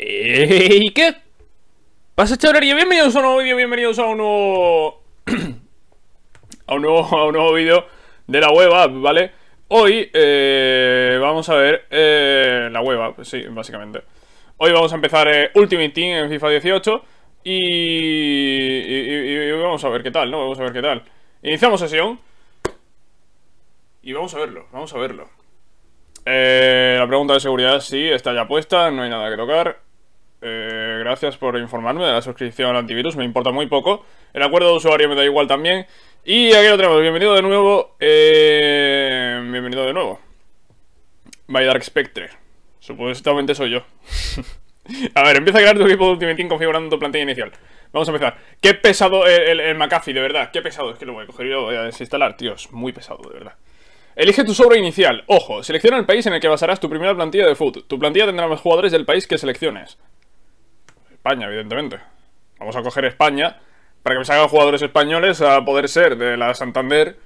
¿Y qué? ¿Pasa chavalería? Bienvenidos a un nuevo vídeo, bienvenidos a un nuevo... a un nuevo, nuevo vídeo de la web app, ¿vale? Hoy eh, vamos a ver eh, la web app, sí, básicamente. Hoy vamos a empezar eh, Ultimate Team en FIFA 18 y, y, y, vamos a ver qué tal, ¿no? Vamos a ver qué tal. Iniciamos sesión y vamos a verlo, vamos a verlo. la pregunta de seguridad sí, está ya puesta, no hay nada que tocar. Eh, gracias por informarme de la suscripción al antivirus, me importa muy poco. El acuerdo de usuario me da igual también. Y aquí lo tenemos, bienvenido de nuevo. Eh, bienvenido de nuevo. By Dark Spectre. Supuestamente soy yo. a ver, empieza a crear tu equipo de Ultimate Team configurando tu plantilla inicial. Vamos a empezar. Qué pesado el, McAfee, de verdad. Qué pesado. Es que lo voy a coger y lo voy a desinstalar, tío. muy pesado, de verdad. Elige tu sobre inicial. Ojo, selecciona el país en el que basarás tu primera plantilla de foot. Tu plantilla tendrá más jugadores del país que selecciones. España, evidentemente. Vamos a coger España para que me salgan jugadores españoles a poder ser de la Santander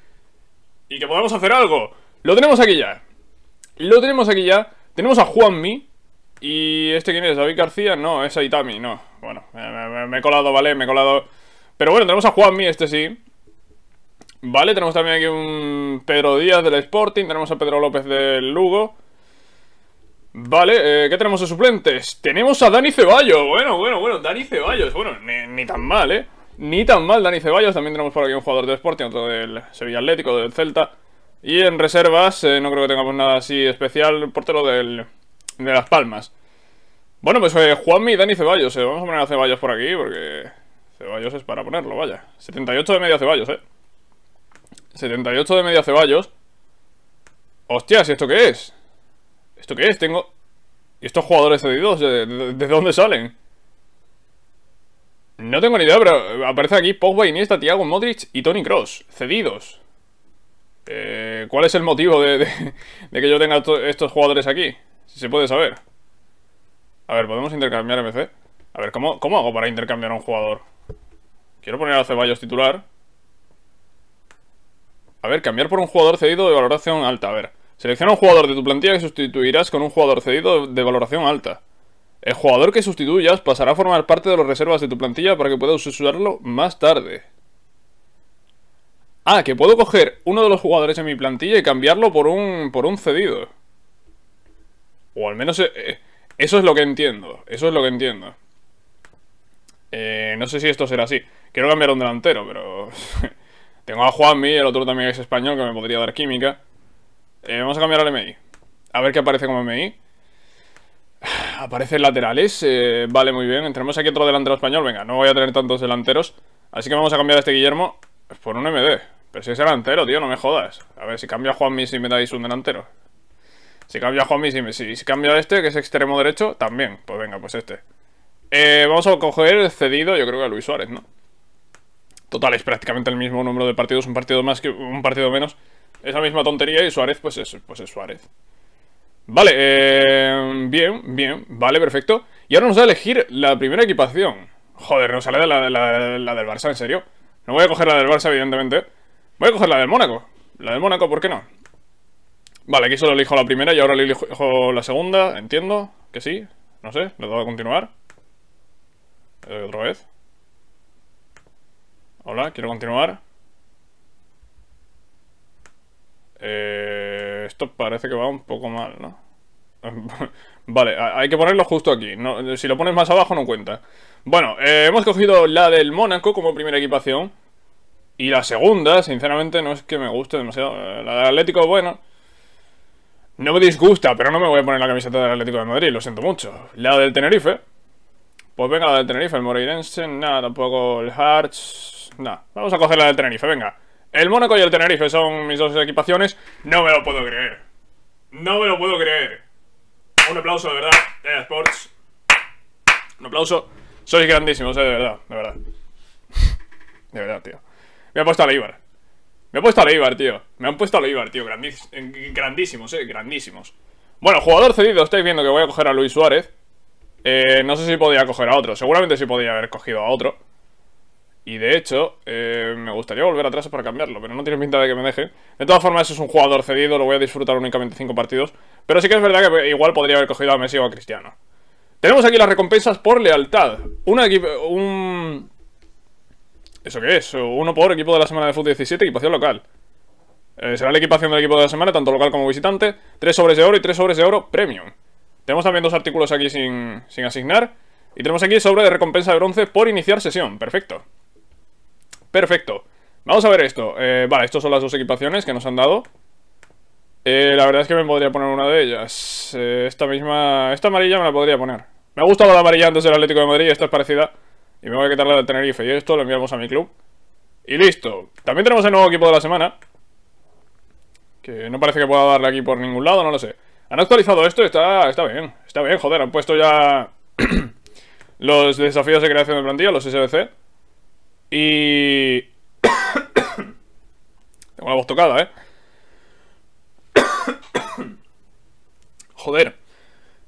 y que podamos hacer algo. Lo tenemos aquí ya. Lo tenemos aquí ya. Tenemos a Juanmi. ¿Y este quién es? ¿David García? No, es Aitami, no. Bueno, me, me he colado, ¿vale? Me he colado. Pero bueno, tenemos a Juanmi, este sí. Vale, tenemos también aquí un Pedro Díaz del Sporting, tenemos a Pedro López del Lugo. Vale, eh, ¿qué tenemos de suplentes? Tenemos a Dani Ceballos, bueno, bueno, bueno, Dani Ceballos, bueno, ni, tan mal, ¿eh? Ni tan mal Dani Ceballos, también tenemos por aquí un jugador de Sporting, otro del Sevilla Atlético, del Celta Y en reservas, eh, no creo que tengamos nada así especial, portero del, de Las Palmas Bueno, pues eh, Juanmi y Dani Ceballos, vamos a poner a Ceballos por aquí porque Ceballos es para ponerlo, vaya 78 de media Ceballos, ¿eh? 78 de media Ceballos Hostia, ¿y esto qué es? ¿Esto qué es? Tengo... ¿Y estos jugadores cedidos? ¿De, dónde salen? No tengo ni idea, pero aparece aquí Pogba, Iniesta, Thiago, Modric y Tony Cross. Cedidos. Eh, ¿Cuál es el motivo de, que yo tenga estos jugadores aquí? Si se puede saber. A ver, ¿podemos intercambiar MC? A ver, ¿cómo, ¿cómo hago para intercambiar a un jugador? Quiero poner a Ceballos titular. A ver, cambiar por un jugador cedido de valoración alta. A ver. Selecciona un jugador de tu plantilla que sustituirás con un jugador cedido de valoración alta. El jugador que sustituyas pasará a formar parte de las reservas de tu plantilla para que puedas usarlo más tarde. Ah, que puedo coger uno de los jugadores en mi plantilla y cambiarlo por un, por un cedido. O al menos eh, eh, eso es lo que entiendo. Eso es lo que entiendo. Eh, no sé si esto será así. Quiero cambiar un delantero, pero... Tengo a Juanmi, el otro también es español, que me podría dar química. Eh, vamos a cambiar al MI. A ver qué aparece como MI. Aparecen laterales. Eh, vale, muy bien. entremos aquí otro delantero español. Venga, no voy a tener tantos delanteros. Así que vamos a cambiar a este Guillermo por un MD. Pero si es delantero, tío, no me jodas. A ver, si cambia a Juanmi y me dais un delantero. Si cambia a Juanmi, y me, si, si cambia a este, que es extremo derecho, también. Pues venga, pues este. Eh, vamos a coger el cedido, yo creo que a Luis Suárez, ¿no? Total, es prácticamente el mismo número de partidos, un partido más que un partido menos esa misma tontería y Suárez, pues es, pues es Suárez. Vale, eh, bien, bien, vale, perfecto. Y ahora nos da a elegir la primera equipación. Joder, no sale la, la, del Barça, en serio. No voy a coger la del Barça, evidentemente. Voy a coger la del Mónaco. La del Mónaco, ¿por qué no? Vale, aquí solo elijo la primera y ahora elijo la segunda, entiendo que sí. No sé, le doy a continuar. Eh, otra vez. Hola, quiero continuar. Eh, esto parece que va un poco mal, ¿no? vale, hay que ponerlo justo aquí. si lo pones más abajo no cuenta. Bueno, eh, hemos cogido la del Mónaco como primera equipación. Y la segunda, sinceramente, no es que me guste demasiado. Eh, la del Atlético, bueno. No me disgusta, pero no me voy a poner la camiseta del Atlético de Madrid, lo siento mucho. La del Tenerife. Pues venga, la del Tenerife, el Moreirense, nada, tampoco el Hearts. Nada, vamos a coger la del Tenerife, venga. El Mónaco y el Tenerife son mis dos equipaciones. No me lo puedo creer. No me lo puedo creer. Un aplauso, de verdad, EA eh, Sports. Un aplauso. Sois grandísimos, eh, de verdad, de verdad. De verdad, tío. Me ha puesto a Leibar. Me han puesto a Leibar, tío. Me han puesto a Leibar, tío. grandísimos, eh, grandísimos. Bueno, jugador cedido. Estáis viendo que voy a coger a Luis Suárez. Eh, no sé si podía coger a otro. Seguramente sí podía haber cogido a otro. Y de hecho, eh, me gustaría volver atrás para cambiarlo, pero no tiene pinta de que me deje. De todas formas, es un jugador cedido, lo voy a disfrutar únicamente 5 partidos. Pero sí que es verdad que igual podría haber cogido a Messi o a Cristiano. Tenemos aquí las recompensas por lealtad. Una un... ¿Eso qué es? Uno por equipo de la semana de fútbol 17, equipación local. Eh, será la equipación del equipo de la semana, tanto local como visitante. Tres sobres de oro y tres sobres de oro premium. Tenemos también dos artículos aquí sin, sin asignar. Y tenemos aquí sobre de recompensa de bronce por iniciar sesión. Perfecto. Perfecto. Vamos a ver esto. Eh, vale, estas son las dos equipaciones que nos han dado. Eh, la verdad es que me podría poner una de ellas. Eh, esta misma... Esta amarilla me la podría poner. Me ha gustado la amarilla antes del Atlético de Madrid, esta es parecida. Y me voy a quitar la Tenerife. Y esto lo enviamos a mi club. Y listo. También tenemos el nuevo equipo de la semana. Que no parece que pueda darle aquí por ningún lado, no lo sé. Han actualizado esto, está, está bien. Está bien, joder, han puesto ya... los desafíos de creación de plantilla, los SBC. Y... Tengo la voz tocada, ¿eh? Joder.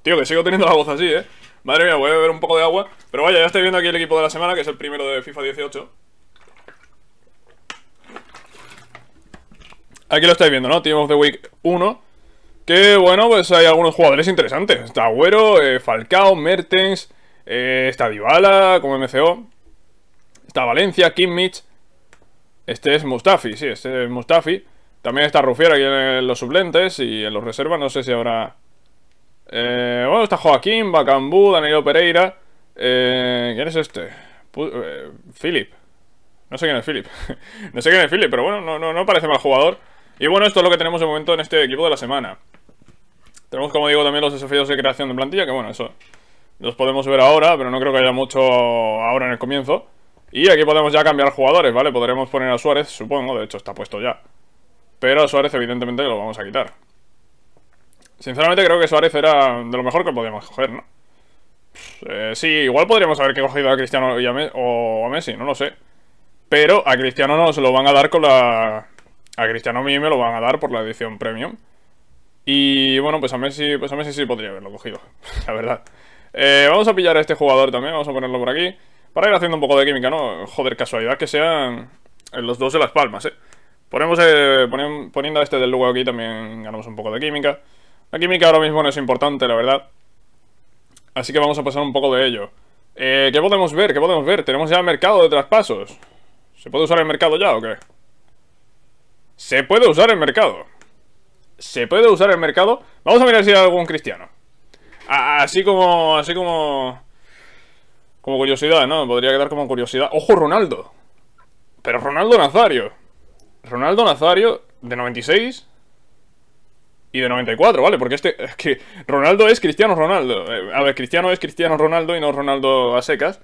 Tío, que sigo teniendo la voz así, ¿eh? Madre mía, voy a beber un poco de agua. Pero vaya, ya estoy viendo aquí el equipo de la semana, que es el primero de FIFA 18. Aquí lo estáis viendo, ¿no? Team of the Week 1. Que bueno, pues hay algunos jugadores interesantes. Está Agüero, eh, Falcao, Mertens, eh, está Dybala como MCO. Está Valencia, Kimmich. Este es Mustafi, sí, este es Mustafi. También está Rufiera aquí en los suplentes y en los reservas no sé si habrá... Eh, bueno, está Joaquín, Bacambú, Danilo Pereira. Eh, ¿Quién es este? Eh, Philip. No sé quién es Philip. no sé quién es Philip, pero bueno, no, no, no parece mal jugador. Y bueno, esto es lo que tenemos de momento en este equipo de la semana. Tenemos, como digo, también los desafíos de creación de plantilla, que bueno, eso los podemos ver ahora, pero no creo que haya mucho ahora en el comienzo. Y aquí podemos ya cambiar jugadores, ¿vale? Podremos poner a Suárez, supongo, de hecho está puesto ya Pero a Suárez evidentemente lo vamos a quitar Sinceramente creo que Suárez era de lo mejor que podíamos coger, ¿no? Eh, sí, igual podríamos haber cogido a Cristiano o a Messi, no lo sé Pero a Cristiano no, se lo van a dar con la... A Cristiano a mí me lo van a dar por la edición Premium Y bueno, pues a Messi, pues a Messi sí podría haberlo cogido, la verdad eh, Vamos a pillar a este jugador también, vamos a ponerlo por aquí para ir haciendo un poco de química, ¿no? Joder, casualidad que sean los dos de las palmas, ¿eh? Ponemos, eh, poniendo a este del lugar aquí también ganamos un poco de química. La química ahora mismo no es importante, la verdad. Así que vamos a pasar un poco de ello. Eh, ¿Qué podemos ver? ¿Qué podemos ver? Tenemos ya mercado de traspasos. ¿Se puede usar el mercado ya o qué? Se puede usar el mercado. Se puede usar el mercado. Vamos a mirar si hay algún cristiano. Así como... Así como... Como curiosidad, ¿no? Podría quedar como curiosidad. ¡Ojo, Ronaldo! Pero Ronaldo Nazario. Ronaldo Nazario, de 96 y de 94, ¿vale? Porque este. Es que Ronaldo es Cristiano Ronaldo. Eh, a ver, Cristiano es Cristiano Ronaldo y no Ronaldo a secas.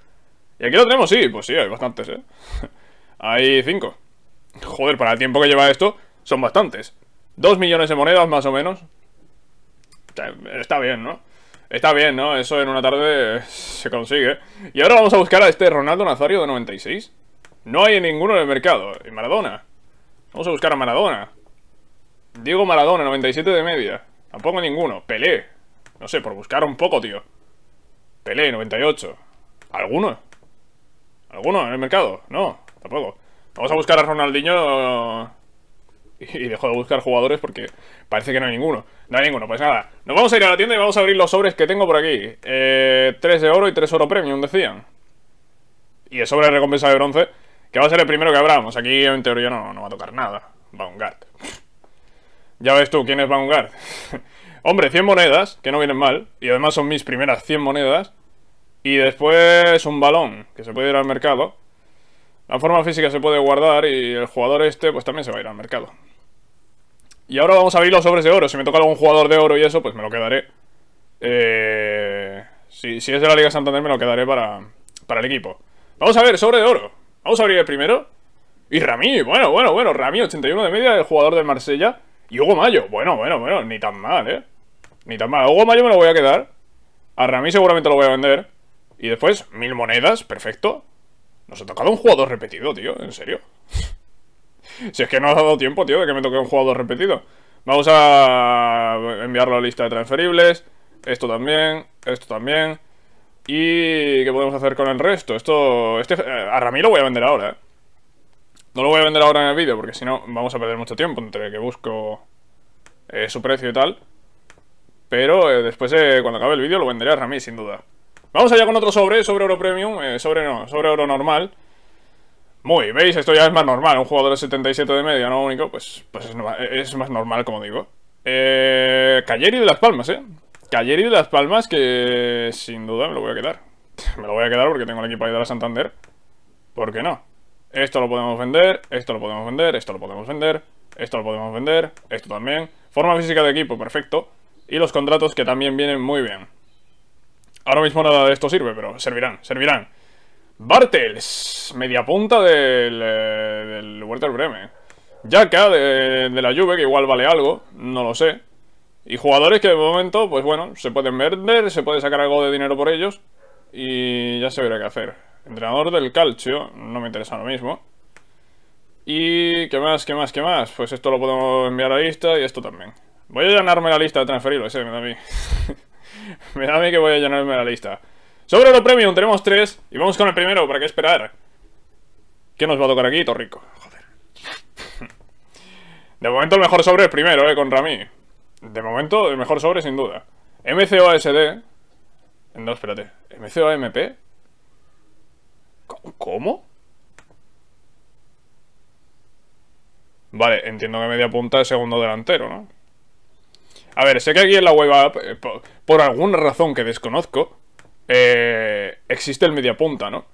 Y aquí lo tenemos, sí, pues sí, hay bastantes, ¿eh? hay cinco. Joder, para el tiempo que lleva esto, son bastantes. Dos millones de monedas, más o menos. Está bien, ¿no? Está bien, ¿no? Eso en una tarde se consigue. Y ahora vamos a buscar a este Ronaldo Nazario de 96. No hay ninguno en el mercado. En Maradona? Vamos a buscar a Maradona. Diego Maradona, 97 de media. Tampoco ninguno. Pelé. No sé, por buscar un poco, tío. Pelé, 98. ¿Alguno? ¿Alguno en el mercado? No, tampoco. Vamos a buscar a Ronaldinho y dejo de buscar jugadores porque parece que no hay ninguno. No hay ninguno, pues nada. Nos vamos a ir a la tienda y vamos a abrir los sobres que tengo por aquí. Eh, 3 de oro y 3 oro premium, decían. Y el sobre de recompensa de bronce, que va a ser el primero que abramos. Aquí en teoría no, va a tocar nada. Vanguard Ya ves tú, ¿quién es Vanguard? Hombre, 100 monedas, que no vienen mal. Y además son mis primeras 100 monedas. Y después un balón, que se puede ir al mercado. La forma física se puede guardar y el jugador este pues también se va a ir al mercado. Y ahora vamos a abrir los sobres de oro. Si me toca algún jugador de oro y eso, pues me lo quedaré. Eh, si, es de la Liga Santander, me lo quedaré para, para el equipo. Vamos a ver, sobre de oro. Vamos a abrir el primero. Y Rami, bueno, bueno, bueno. Rami, 81 de media, el jugador del Marsella. Y Hugo Mayo, bueno, bueno, bueno. Ni tan mal, ¿eh? Ni tan mal. A Hugo Mayo me lo voy a quedar. A Rami seguramente lo voy a vender. Y después, mil monedas, perfecto. Nos ha tocado un jugador repetido, tío, en serio. si es que no ha dado tiempo, tío, de que me toque un jugador repetido. Vamos a enviarlo a la lista de transferibles. Esto también, esto también. ¿Y qué podemos hacer con el resto? Esto, este, eh, a lo voy a vender ahora, ¿eh? No lo voy a vender ahora en el vídeo porque si no vamos a perder mucho tiempo entre que busco eh, su precio y tal. Pero eh, después, cuando acabe el vídeo, lo venderé a Rami, sin duda. Vamos allá con otro sobre, sobre oro premium, sobre no, sobre oro normal. Muy, ¿veis? Esto ya es más normal. Un jugador de 77 de media, no único, pues, pues es, eh, más normal, como digo. Eh, Calleri de Las Palmas, ¿eh? Calleri de Las Palmas que sin duda me lo voy a quedar. Me lo voy a quedar porque tengo el equipo ahí de la Santander. ¿Por qué no? Esto lo podemos vender, esto lo podemos vender, esto lo podemos vender, esto lo podemos vender, esto también. Forma física de equipo, perfecto. Y los contratos que también vienen muy bien. Ahora mismo nada de esto sirve, pero servirán, servirán. Bartels, punta del, eh, del Werder Bremen. Yaka de, de la Juve, que igual vale algo, no lo sé. Y jugadores que de momento, pues bueno, se pueden vender, se puede sacar algo de dinero por ellos y ya se verá qué hacer. Entrenador del calcio, no me interesa lo mismo. Y qué más, qué más, qué más. Pues esto lo podemos enviar a lista y esto también. Voy a llenarme la lista de transferirlo, ese eh, me da a mí. me da a mí que voy a llenarme la lista. Sobre lo premium tenemos tres y vamos con el primero, ¿para qué esperar? ¿Qué nos va a tocar aquí, Torrico? Joder. De momento el mejor sobre es primero, eh, con Rami. De momento el mejor sobre sin duda. MCOSD. No, espérate. ¿MCOMP? ¿Cómo? Vale, entiendo que media punta es segundo delantero, ¿no? A ver, sé que aquí en la web eh, por alguna razón que desconozco, eh, existe el mediapunta, ¿no?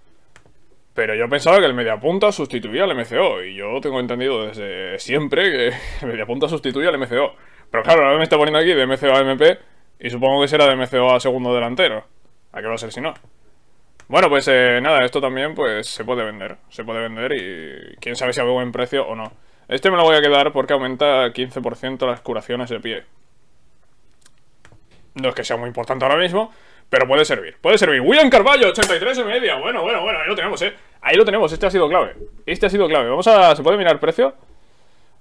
Pero yo pensaba que el mediapunta sustituía al MCO, y yo tengo entendido desde siempre que el mediapunta sustituye al MCO. Pero claro, ahora me está poniendo aquí de MCO a MP, y supongo que será de MCO a segundo delantero. ¿A qué va a ser si no? Bueno, pues eh, nada, esto también pues se puede vender. Se puede vender y quién sabe si a buen precio o no. Este me lo voy a quedar porque aumenta 15% las curaciones de pie. No es que sea muy importante ahora mismo, pero puede servir, puede servir. William Carballo, 83 y media. Bueno, bueno, bueno, ahí lo tenemos, ¿eh? Ahí lo tenemos, este ha sido clave. Este ha sido clave. Vamos a... ¿Se puede mirar precio?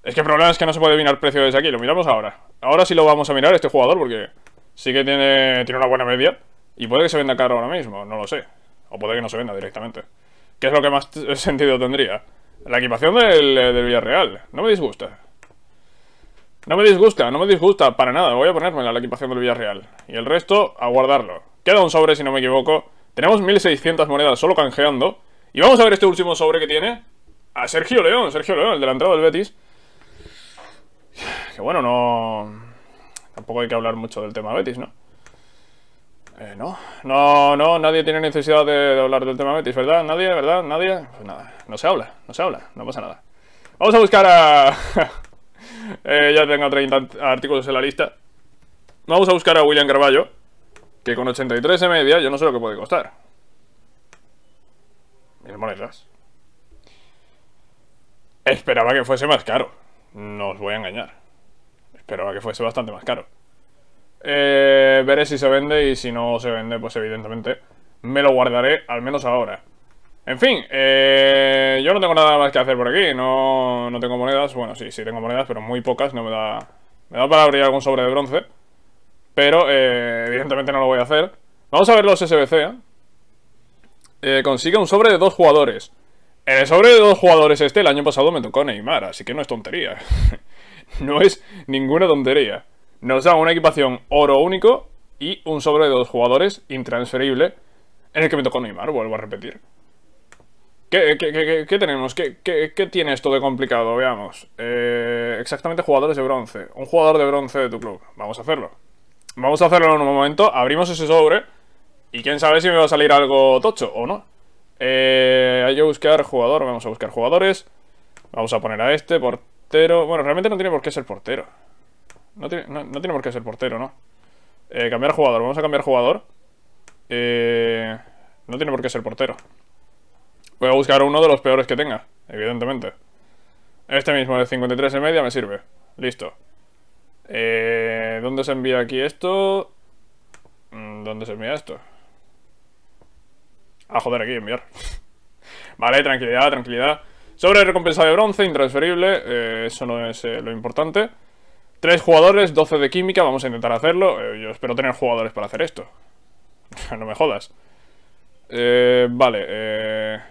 Es que el problema es que no se puede mirar precio desde aquí, lo miramos ahora. Ahora sí lo vamos a mirar este jugador porque sí que tiene, tiene una buena media. Y puede que se venda caro ahora mismo, no lo sé. O puede que no se venda directamente. ¿Qué es lo que más sentido tendría? La equipación del, del Villarreal. No me disgusta. No me disgusta, no me disgusta para nada. Voy a ponérmela la equipación del Villarreal. Y el resto, a guardarlo. Queda un sobre, si no me equivoco. Tenemos 1600 monedas solo canjeando. Y vamos a ver este último sobre que tiene. A Sergio León, Sergio León, el delantero del Betis. Que bueno, no... Tampoco hay que hablar mucho del tema Betis, ¿no? Eh, no, no, no, nadie tiene necesidad de, hablar del tema Betis, ¿verdad? Nadie, ¿verdad? Nadie. Pues nada, no se habla, no se habla, no pasa nada. Vamos a buscar a... Eh, ya tengo 30 artículos en la lista. Vamos a buscar a William Carballo. Que con 83 de media yo no sé lo que puede costar. Mil monedas. Esperaba que fuese más caro. No os voy a engañar. Esperaba que fuese bastante más caro. Eh, veré si se vende y si no se vende, pues evidentemente me lo guardaré, al menos ahora. En fin, eh, yo no tengo nada más que hacer por aquí, no, no tengo monedas, bueno, sí, sí tengo monedas, pero muy pocas, no me da... Me da para abrir algún sobre de bronce. Pero, eh, evidentemente no lo voy a hacer. Vamos a ver los SBC. ¿eh? Eh, consigue un sobre de dos jugadores. En el sobre de dos jugadores este, el año pasado me tocó Neymar, así que no es tontería. no es ninguna tontería. Nos da una equipación oro único y un sobre de dos jugadores intransferible en el que me tocó Neymar, vuelvo a repetir. ¿Qué, tenemos? ¿Qué, tiene esto de complicado? Veamos. exactamente jugadores de bronce. Un jugador de bronce de tu club. Vamos a hacerlo. Vamos a hacerlo en un momento. Abrimos ese sobre. Y quién sabe si me va a salir algo tocho o no. Eh, hay que buscar jugador. Vamos a buscar jugadores. Vamos a poner a este, portero. Bueno, realmente no tiene por qué ser portero. No tiene, por qué ser portero, ¿no? Eh, cambiar jugador. Vamos a cambiar jugador. Eh, no tiene por qué ser portero. Voy a buscar uno de los peores que tenga, evidentemente. Este mismo de 53 y media me sirve. Listo. Eh, ¿Dónde se envía aquí esto? Mm, ¿Dónde se envía esto? A ah, joder, aquí enviar. vale, tranquilidad, tranquilidad. Sobre recompensa de bronce, intransferible. Eh, eso no es eh, lo importante. Tres jugadores, 12 de química. Vamos a intentar hacerlo. Eh, yo espero tener jugadores para hacer esto. no me jodas. vale.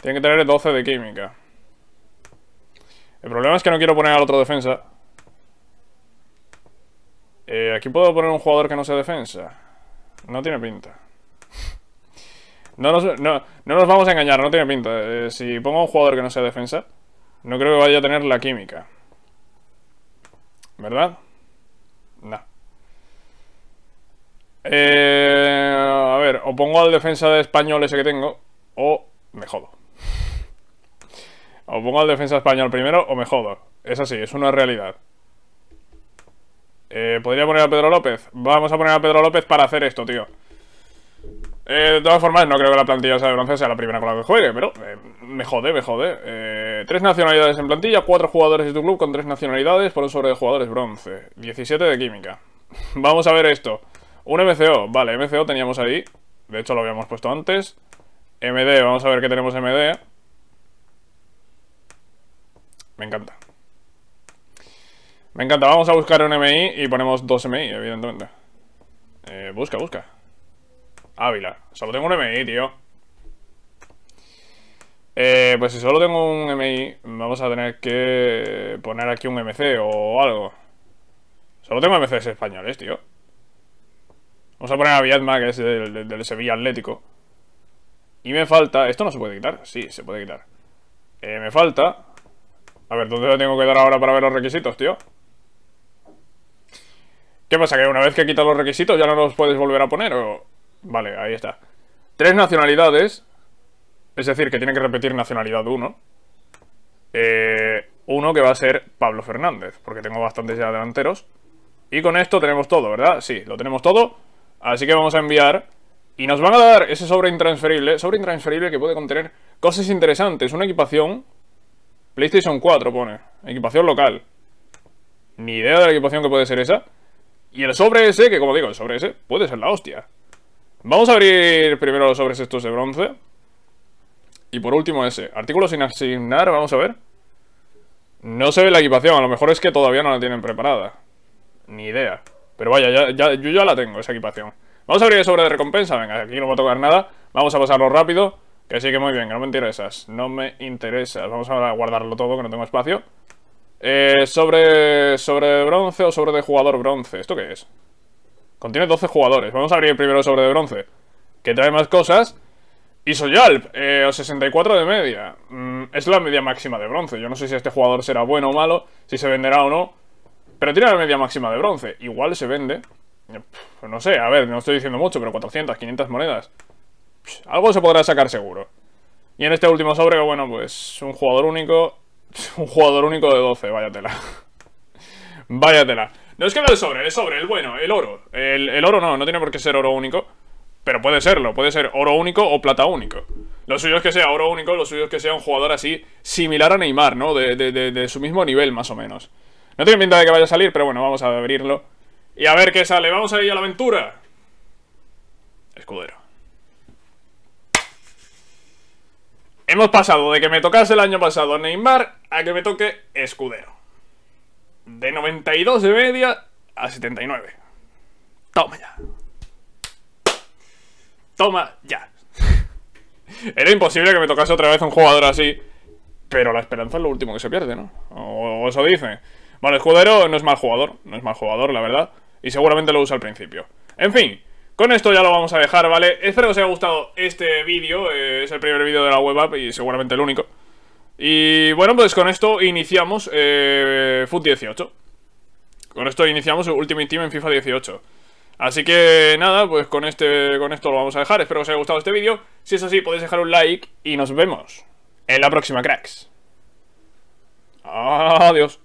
Tienen que tener 12 de química. El problema es que no quiero poner al otro defensa. Eh, aquí puedo poner un jugador que no sea defensa. No tiene pinta. No nos, vamos a engañar, no tiene pinta. Eh, si pongo a un jugador que no sea defensa, no creo que vaya a tener la química. ¿Verdad? No. Eh, a ver, o pongo al defensa de español ese que tengo, o me jodo. O pongo al defensa español primero o me jodo. Es así, es una realidad. Eh, ¿Podría poner a Pedro López? Vamos a poner a Pedro López para hacer esto, tío. Eh, de todas formas, no creo que la plantilla sea de bronce sea la primera con la que juegue, pero eh, me jode, me jode. tres nacionalidades en plantilla, cuatro jugadores de tu club con tres nacionalidades por un sobre de jugadores bronce. 17 de química. Vamos a ver esto. Un MCO, vale, MCO teníamos ahí. De hecho, lo habíamos puesto antes. MD, vamos a ver qué tenemos MD. Me encanta. Me encanta. Vamos a buscar un MI y ponemos dos MI, evidentemente. Eh, busca, busca. Ávila. Solo tengo un MI, tío. Eh, pues si solo tengo un MI, vamos a tener que poner aquí un MC o algo. Solo tengo MCs españoles, tío. Vamos a poner a Viedma, que es del, Sevilla Atlético. Y me falta... Esto no se puede quitar. Sí, se puede quitar. Eh, me falta a ver, ¿dónde lo tengo que dar ahora para ver los requisitos, tío? ¿Qué pasa? ¿Que una vez que quitas los requisitos ya no los puedes volver a poner? Vale, ahí está. Tres nacionalidades. Es decir, que tiene que repetir nacionalidad uno. Eh, uno que va a ser Pablo Fernández, porque tengo bastantes ya delanteros. Y con esto tenemos todo, ¿verdad? Sí, lo tenemos todo. Así que vamos a enviar... Y nos van a dar ese sobre intransferible. Sobre intransferible que puede contener cosas interesantes. Una equipación PlayStation 4 pone. Equipación local. Ni idea de la equipación que puede ser esa. Y el sobre ese, que como digo, el sobre ese puede ser la hostia. Vamos a abrir primero los sobres estos de bronce. Y por último ese. Artículo sin asignar, vamos a ver. No se ve la equipación, a lo mejor es que todavía no la tienen preparada. Ni idea. Pero vaya, yo ya la tengo, esa equipación. Vamos a abrir el sobre de recompensa, venga, aquí no va a tocar nada. Vamos a pasarlo rápido. Que sí, que muy bien, que no me interesas. No me interesas. Vamos a guardarlo todo, que no tengo espacio. Eh, sobre, sobre bronce o sobre de jugador bronce. ¿Esto qué es? Contiene 12 jugadores. Vamos a abrir primero sobre de bronce. Que trae más cosas. Y Soyalp, eh, 64 de media. Mm, es la media máxima de bronce. Yo no sé si este jugador será bueno o malo, si se venderá o no. Pero tiene la media máxima de bronce. Igual se vende. Eh, no sé, a ver, no estoy diciendo mucho, pero 400, 500 monedas. Pues, algo se podrá sacar seguro. Y en este último sobre, bueno, pues un jugador único... Un jugador único de 12, váyatela. váyatela. No es que el sobre, el sobre, el bueno, el oro. El, el oro no, no tiene por qué ser oro único. Pero puede serlo, puede ser oro único o plata único. Lo suyo es que sea oro único, lo suyo es que sea un jugador así similar a Neymar, ¿no? De, su mismo nivel, más o menos. No tiene pinta de que vaya a salir, pero bueno, vamos a abrirlo. Y a ver qué sale. Vamos a ir a la aventura. Escudero. Hemos pasado de que me tocase el año pasado Neymar a que me toque Escudero. De 92 de media a 79. Toma ya. Toma ya. Era imposible que me tocase otra vez un jugador así. Pero la esperanza es lo último que se pierde, ¿no? O, eso dice. Vale, Escudero no es mal jugador. No es mal jugador, la verdad. Y seguramente lo usa al principio. En fin, con esto ya lo vamos a dejar, ¿vale? Espero que os haya gustado este vídeo, eh, es el primer vídeo de la web app y seguramente el único. Y bueno, pues con esto iniciamos eh, 18. Con esto iniciamos Ultimate Team en FIFA 18. Así que nada, pues con, este, con esto lo vamos a dejar. Espero que os haya gustado este vídeo. Si es así, podéis dejar un like y nos vemos en la próxima, cracks. Adiós.